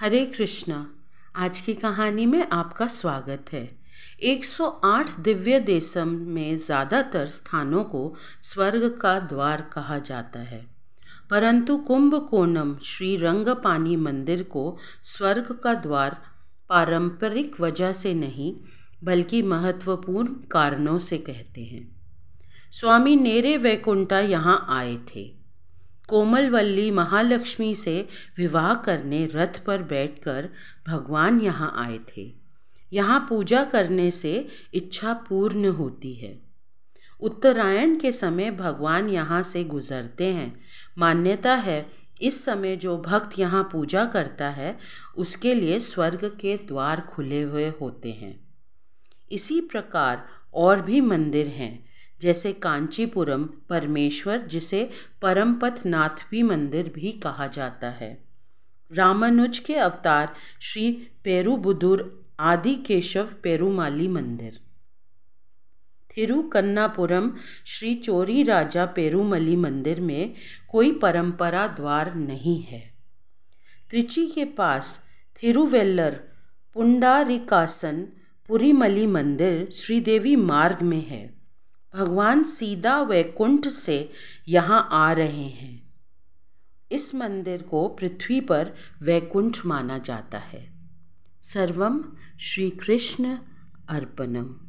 हरे कृष्णा आज की कहानी में आपका स्वागत है 108 दिव्य देशम में ज़्यादातर स्थानों को स्वर्ग का द्वार कहा जाता है परंतु कुंभकोणम श्री रंगपानी मंदिर को स्वर्ग का द्वार पारंपरिक वजह से नहीं बल्कि महत्वपूर्ण कारणों से कहते हैं स्वामी नेरे वैकुंठा यहाँ आए थे कोमलवल्ली महालक्ष्मी से विवाह करने रथ पर बैठकर भगवान यहाँ आए थे यहाँ पूजा करने से इच्छा पूर्ण होती है उत्तरायण के समय भगवान यहाँ से गुजरते हैं मान्यता है इस समय जो भक्त यहाँ पूजा करता है उसके लिए स्वर्ग के द्वार खुले हुए होते हैं इसी प्रकार और भी मंदिर हैं जैसे कांचीपुरम परमेश्वर जिसे परमपथ नाथवी मंदिर भी कहा जाता है रामानुज के अवतार श्री पेरुबुदुर आदि केशव पेरुमाली मंदिर थिरुकन्नापुरम श्री चोरी राजा पेरुमली मंदिर में कोई परंपरा द्वार नहीं है त्रिची के पास थिरुवेल्लर पुंडारिकासन पुरीमली मंदिर श्रीदेवी मार्ग में है भगवान सीधा वैकुंठ से यहाँ आ रहे हैं इस मंदिर को पृथ्वी पर वैकुंठ माना जाता है सर्वम श्री कृष्ण अर्पणम